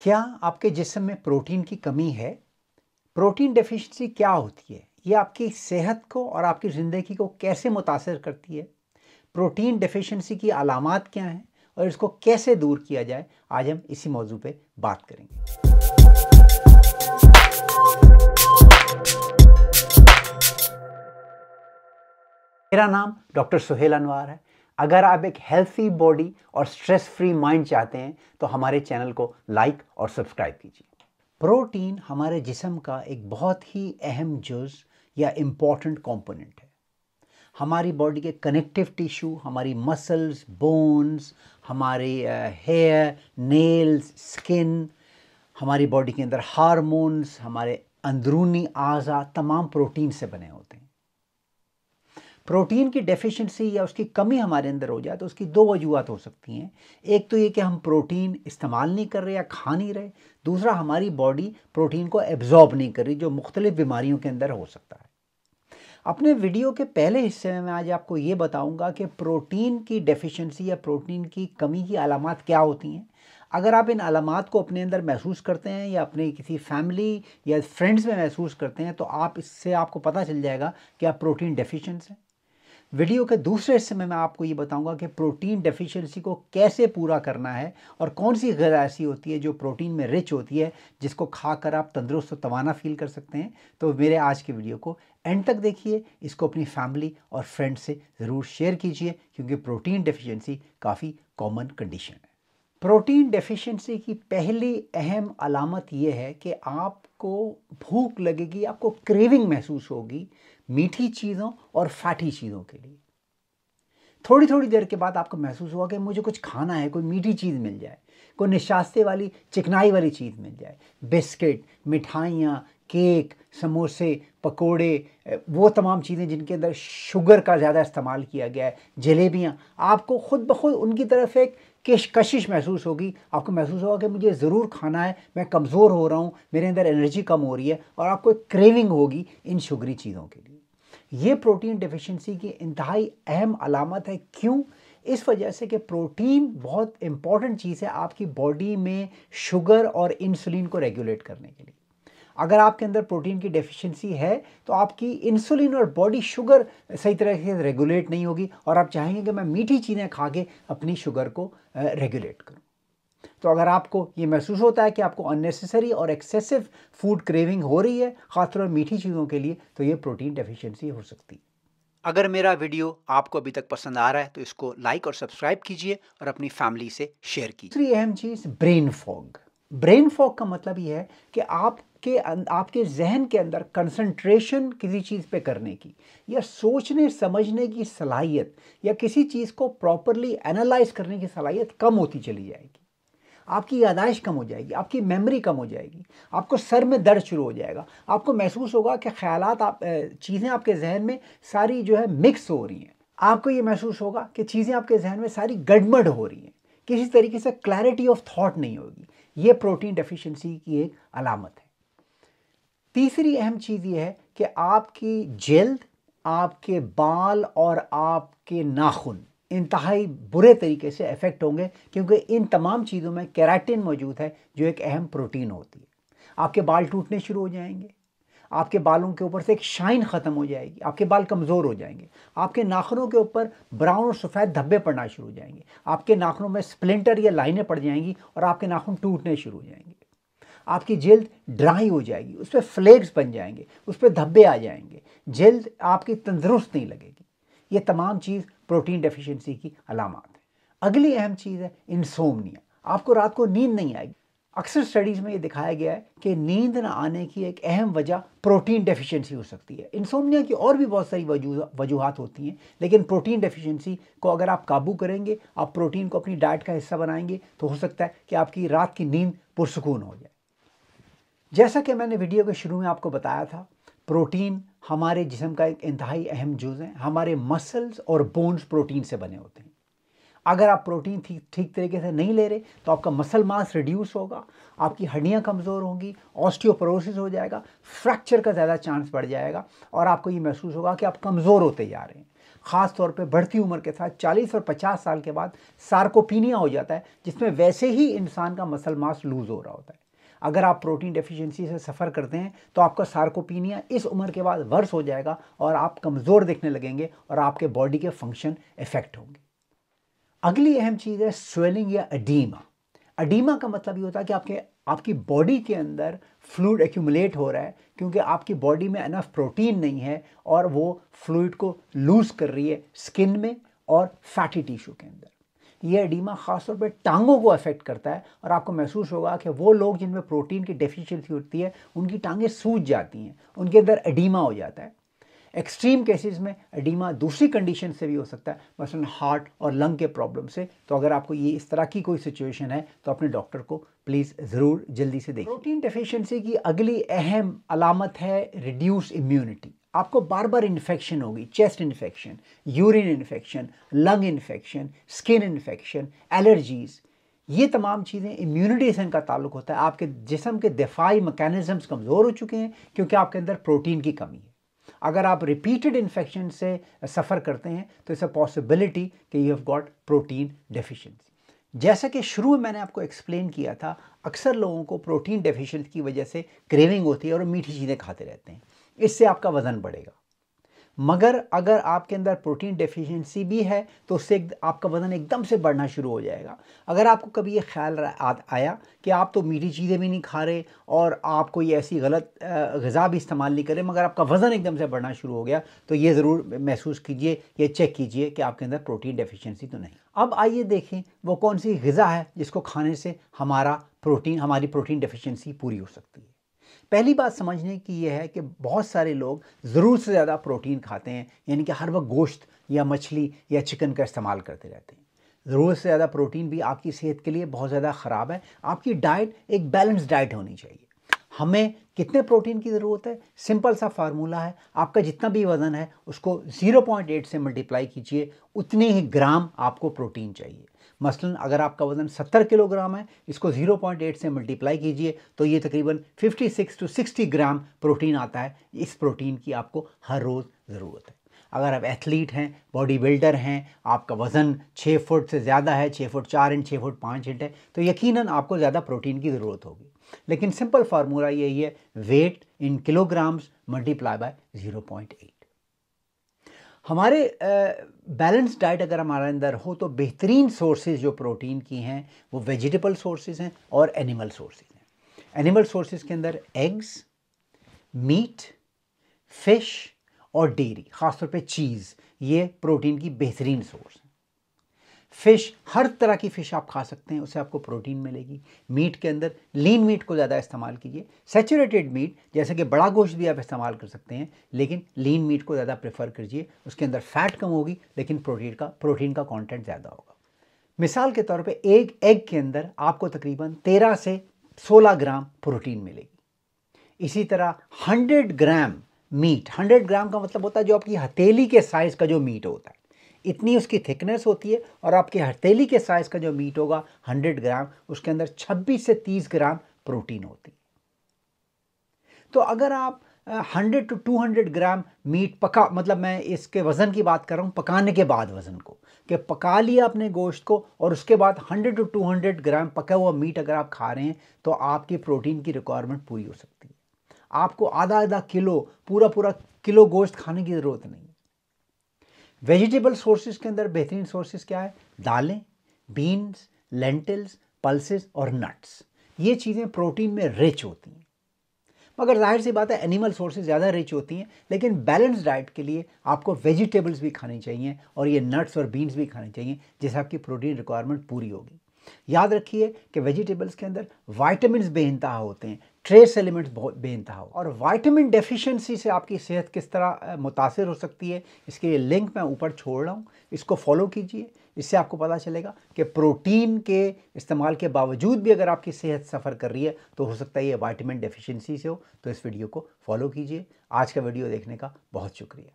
क्या आपके जिसम में प्रोटीन की कमी है प्रोटीन डेफिशिएंसी क्या होती है ये आपकी सेहत को और आपकी ज़िंदगी को कैसे मुतासर करती है प्रोटीन डेफिशिएंसी की अलामत क्या हैं और इसको कैसे दूर किया जाए आज हम इसी मौजू पे बात करेंगे मेरा नाम डॉक्टर सुहेल अनवार है अगर आप एक हेल्थी बॉडी और स्ट्रेस फ्री माइंड चाहते हैं तो हमारे चैनल को लाइक और सब्सक्राइब कीजिए प्रोटीन हमारे जिसम का एक बहुत ही अहम जुज या इम्पॉर्टेंट कॉम्पोनेंट है हमारी बॉडी के कनेक्टिव टिश्यू हमारी मसल्स बोन्स हमारे हेयर नेल्स स्किन हमारी बॉडी के अंदर हारमोन्स हमारे अंदरूनी आज़ा तमाम प्रोटीन से बने होते हैं प्रोटीन की डेफिशिएंसी या उसकी कमी हमारे अंदर हो जाए तो उसकी दो वजूहत हो सकती हैं एक तो ये कि हम प्रोटीन इस्तेमाल नहीं कर रहे या खा नहीं रहे दूसरा हमारी बॉडी प्रोटीन को एब्जॉर्ब नहीं कर रही जो मुख्तलिफ बीमारियों के अंदर हो सकता है अपने वीडियो के पहले हिस्से में मैं आज आपको ये बताऊँगा कि प्रोटीन की डेफिशेंसी या प्रोटीन की कमी की अलामत क्या होती हैं अगर आप इन अलामत को अपने अंदर महसूस करते हैं या अपने किसी फैमिली या फ्रेंड्स में महसूस करते हैं तो आप इससे आपको पता चल जाएगा कि आप प्रोटीन डेफिशेंस हैं वीडियो के दूसरे हिस्से में मैं आपको ये बताऊंगा कि प्रोटीन डेफिशिएंसी को कैसे पूरा करना है और कौन सी गज़ा ऐसी होती है जो प्रोटीन में रिच होती है जिसको खाकर आप तंदुरुस्त और तवाना फील कर सकते हैं तो मेरे आज के वीडियो को एंड तक देखिए इसको अपनी फैमिली और फ्रेंड से ज़रूर शेयर कीजिए क्योंकि प्रोटीन डेफिशिएंसी काफ़ी कॉमन कंडीशन है प्रोटीन डेफिशिएंसी की पहली अहम अलामत यह है कि आप आपको भूख लगेगी आपको क्रेविंग महसूस होगी मीठी चीज़ों और फैटी चीज़ों के लिए थोड़ी थोड़ी देर के बाद आपको महसूस हुआ कि मुझे कुछ खाना है कोई मीठी चीज़ मिल जाए कोई निशास्ते वाली चिकनाई वाली चीज़ मिल जाए बिस्किट मिठाइयाँ केक समोसे पकोड़े वो तमाम चीज़ें जिनके अंदर शुगर का ज़्यादा इस्तेमाल किया गया है जलेबियाँ आपको ख़ुद ब खुद उनकी तरफ एक किश कशिश महसूस होगी आपको महसूस होगा कि मुझे ज़रूर खाना है मैं कमज़ोर हो रहा हूँ मेरे अंदर एनर्जी कम हो रही है और आपको एक क्रेविंग होगी इन शुगरी चीज़ों के लिए ये प्रोटीन डिफिशेंसी की इंतहाई अहम अलामत है क्यों इस वजह से कि प्रोटीन बहुत इंपॉर्टेंट चीज़ है आपकी बॉडी में शुगर और इंसुलिन को रेगुलेट करने के लिए अगर आपके अंदर प्रोटीन की डेफिशिएंसी है तो आपकी इंसुलिन और बॉडी शुगर सही तरह से रेगुलेट नहीं होगी और आप चाहेंगे कि मैं मीठी चीज़ें खा के अपनी शुगर को रेगुलेट करूँ तो अगर आपको ये महसूस होता है कि आपको अननेसेसरी और एक्सेसिव फूड क्रेविंग हो रही है खासतौर पर मीठी चीज़ों के लिए तो ये प्रोटीन डेफिशिएंसी हो सकती है अगर मेरा वीडियो आपको अभी तक पसंद आ रहा है तो इसको लाइक और सब्सक्राइब कीजिए और अपनी फैमिली से शेयर कीजिए दूसरी अहम चीज़ ब्रेन फॉग ब्रेन फॉग का मतलब ये है कि आपके अं-, आपके जहन के अंदर कंसंट्रेशन किसी चीज़ पे करने की या सोचने समझने की सलाहियत या किसी चीज़ को प्रॉपरली एनालाइज करने की सलाहियत कम होती चली जाएगी आपकी यादाइश कम हो जाएगी आपकी मेमोरी कम हो जाएगी आपको सर में दर्द शुरू हो जाएगा आपको महसूस होगा कि ख्याल आप चीज़ें आपके जहन में सारी जो है मिक्स हो रही हैं आपको ये महसूस होगा कि चीज़ें आपके जहन में सारी गड़मड़ हो रही हैं किसी तरीके से क्लैरिटी ऑफ थॉट नहीं होगी ये प्रोटीन डेफिशिएंसी की एक अलामत है तीसरी अहम चीज़ ये है कि आपकी जल्द आपके बाल और आपके नाखून इंतहाई बुरे तरीके से अफेक्ट होंगे क्योंकि इन तमाम चीज़ों में कैराटिन मौजूद है जो एक अहम प्रोटीन होती है आपके बाल टूटने शुरू हो जाएंगे आपके बालों के ऊपर से एक शाइन ख़त्म हो जाएगी आपके बाल कमज़ोर हो जाएंगे आपके नाखनों के ऊपर ब्राउन और सफ़ेद धब्बे पड़ना शुरू हो जाएंगे आपके नाखनों में स्प्लिंटर या लाइनें पड़ जाएंगी और आपके नाखून टूटने शुरू हो जाएंगे आपकी जल्द ड्राई हो जाएगी उस पर फ्लेक्स बन जाएंगे उस पर धब्बे आ जाएंगे जल्द आपकी तंदरुस्त नहीं लगेगी ये तमाम चीज़ प्रोटीन डेफिशिएंसी की अलामत है अगली अहम चीज़ है इंसोमनिया आपको रात को नींद नहीं आएगी अक्सर स्टडीज़ में ये दिखाया गया है कि नींद ना आने की एक अहम वजह प्रोटीन डेफिशिएंसी हो सकती है इंसोमनिया की और भी बहुत सारी वजूहत होती हैं लेकिन प्रोटीन डेफिशिएंसी को अगर आप काबू करेंगे आप प्रोटीन को अपनी डाइट का हिस्सा बनाएंगे तो हो सकता है कि आपकी रात की नींद पुरसकून हो जाए जैसा कि मैंने वीडियो के शुरू में आपको बताया था प्रोटीन हमारे जिसम का एक इंतहाई अहम जुज़ है हमारे मसल्स और बोन्स प्रोटीन से बने होते हैं अगर आप प्रोटीन ठीक ठीक तरीके से नहीं ले रहे तो आपका मसल मास रिड्यूस होगा आपकी हड्डियाँ कमज़ोर होंगी ऑस्टियोपोरोसिस हो जाएगा फ्रैक्चर का ज़्यादा चांस बढ़ जाएगा और आपको ये महसूस होगा कि आप कमज़ोर होते जा रहे हैं ख़ास तौर पे बढ़ती उम्र के साथ 40 और 50 साल के बाद सार्कोपिनिया हो जाता है जिसमें वैसे ही इंसान का मसल मास लूज़ हो रहा होता है अगर आप प्रोटीन डेफिशिएंसी से सफ़र करते हैं तो आपका सार्कोपिनिया इस उम्र के बाद वर्स हो जाएगा और आप कमज़ोर दिखने लगेंगे और आपके बॉडी के फंक्शन इफ़ेक्ट होंगे अगली अहम चीज़ है स्वेलिंग या अडीमा अडीमा का मतलब ये होता है कि आपके आपकी बॉडी के अंदर फ्लूड एक्यूमुलेट हो रहा है क्योंकि आपकी बॉडी में अनफ प्रोटीन नहीं है और वो फ्लूड को लूज़ कर रही है स्किन में और फैटी टिश्यू के अंदर ये अडीमा खासतौर पर टांगों को अफेक्ट करता है और आपको महसूस होगा कि वो लोग जिनमें प्रोटीन की डेफिशिएंसी होती है उनकी टांगें सूज जाती हैं उनके अंदर अडीमा हो जाता है एक्सट्रीम केसेस में एडिमा दूसरी कंडीशन से भी हो सकता है मसलन हार्ट और लंग के प्रॉब्लम से तो अगर आपको ये इस तरह की कोई सिचुएशन है तो अपने डॉक्टर को प्लीज़ ज़रूर जल्दी से देखें प्रोटीन डेफिशिएंसी की अगली अहम अलामत है रिड्यूस इम्यूनिटी आपको बार बार इन्फेक्शन होगी chest infection urine infection lung infection skin infection allergies ये तमाम चीज़ें इम्यूनिटेशन का ताल्लुक होता है आपके जिसम के दिफाई मकैनिज़म्स कमज़ोर हो चुके हैं क्योंकि आपके अंदर प्रोटीन की कमी है अगर आप रिपीटेड इन्फेक्शन से सफ़र करते हैं तो इट्स अ पॉसिबिलिटी कि you have got protein deficiency जैसा कि शुरू में मैंने आपको एक्सप्लेन किया था अक्सर लोगों को प्रोटीन डेफिशिएंसी की वजह से क्रेविंग होती है और मीठी चीज़ें खाते रहते हैं इससे आपका वज़न बढ़ेगा मगर अगर आपके अंदर प्रोटीन डेफिशिएंसी भी है तो उससे आपका वज़न एकदम से बढ़ना शुरू हो जाएगा अगर आपको कभी ये ख्याल आया कि आप तो मीठी चीज़ें भी नहीं खा रहे और आप कोई ऐसी गलत गज़ा भी इस्तेमाल नहीं करें मगर आपका वज़न एकदम से बढ़ना शुरू हो गया तो ये ज़रूर महसूस कीजिए ये चेक कीजिए कि आपके अंदर प्रोटीन डेफिशिएंसी तो नहीं अब आइए देखें वो कौन सी गज़ा है जिसको खाने से हमारा प्रोटीन हमारी प्रोटीन डेफिशिएंसी पूरी हो सकती है पहली बात समझने की यह है कि बहुत सारे लोग ज़रूर से ज़्यादा प्रोटीन खाते हैं यानी कि हर वक्त गोश्त या मछली या चिकन का इस्तेमाल करते रहते हैं ज़रूर से ज़्यादा प्रोटीन भी आपकी सेहत के लिए बहुत ज़्यादा ख़राब है आपकी डाइट एक बैलेंस डाइट होनी चाहिए हमें कितने प्रोटीन की ज़रूरत है सिंपल सा फार्मूला है आपका जितना भी वज़न है उसको 0.8 से मल्टीप्लाई कीजिए उतने ही ग्राम आपको प्रोटीन चाहिए मसलन अगर आपका वज़न 70 किलोग्राम है इसको 0.8 से मल्टीप्लाई कीजिए तो ये तकरीबन 56 टू 60 ग्राम प्रोटीन आता है इस प्रोटीन की आपको हर रोज़ ज़रूरत है अगर आप एथलीट हैं बॉडी बिल्डर हैं आपका वज़न छः फुट से ज़्यादा है छः फुट चार इंच छः फुट पाँच इंच है तो यकीनन आपको ज़्यादा प्रोटीन की ज़रूरत होगी लेकिन सिंपल फार्मूला यही है weight in kilograms multiply by zero point eight हमारे बैलेंस डाइट अगर हमारे अंदर हो तो बेहतरीन सोर्सेज जो प्रोटीन की हैं वो वेजिटेबल सोर्सेज हैं और एनिमल सोर्सेज हैं एनिमल सोर्सेज के अंदर एग्स मीट फिश और डेयरी ख़ासतौर पे चीज़ ये प्रोटीन की बेहतरीन सोर्स है फ़िश हर तरह की फ़िश आप खा सकते हैं उससे आपको प्रोटीन मिलेगी मीट के अंदर लीन मीट को ज़्यादा इस्तेमाल कीजिए सेचूरेटेड मीट जैसे कि बड़ा गोश्त भी आप इस्तेमाल कर सकते हैं लेकिन लीन मीट को ज़्यादा प्रेफर कीजिए उसके अंदर फ़ैट कम होगी लेकिन प्रोटीन का प्रोटीन का कॉन्टेंट ज़्यादा होगा मिसाल के तौर पर एक एग के अंदर आपको तकरीबन तेरह से सोलह ग्राम प्रोटीन मिलेगी इसी तरह hundred gram meat hundred gram का मतलब होता है जो आपकी हथेली के साइज़ का जो मीट होता है इतनी उसकी थिकनेस होती है और आपके हथेली के साइज़ का जो मीट होगा 100 ग्राम उसके अंदर 26 से 30 ग्राम प्रोटीन होती है तो अगर आप 100 टू 200 ग्राम मीट पका मतलब मैं इसके वज़न की बात कर रहा हूँ पकाने के बाद वज़न को कि पका लिया अपने गोश्त को और उसके बाद 100 टू 200 ग्राम पका हुआ मीट अगर आप खा रहे हैं तो आपकी प्रोटीन की रिक्वायरमेंट पूरी हो सकती है आपको आधा आधा किलो पूरा पूरा किलो गोश्त खाने की ज़रूरत नहीं वेजिटेबल सोर्सेज के अंदर बेहतरीन सोर्सेज क्या है दालें बीन्स लेंटिल्स पल्सेस और नट्स ये चीज़ें प्रोटीन में रिच होती हैं मगर जाहिर सी बात है एनिमल सोर्सेज ज़्यादा रिच होती हैं लेकिन बैलेंस डाइट के लिए आपको वेजिटेबल्स भी खानी चाहिए और ये नट्स और बीन्स भी खाने चाहिए जिससे आपकी प्रोटीन रिक्वायरमेंट पूरी होगी याद रखिए कि वेजिटेबल्स के अंदर वाइटमिन बेानतहा होते हैं ट्रेस एलिमेंट्स बहुत बेनतहा हो और वाइटामिन डेफिशिएंसी से आपकी सेहत किस तरह मुतासर हो सकती है इसके लिए लिंक मैं ऊपर छोड़ रहा हूँ इसको फॉलो कीजिए इससे आपको पता चलेगा कि प्रोटीन के इस्तेमाल के बावजूद भी अगर आपकी सेहत सफ़र कर रही है तो हो सकता है ये वाइटामिन डेफिशिएंसी से हो तो इस वीडियो को फॉलो कीजिए आज का वीडियो देखने का बहुत शुक्रिया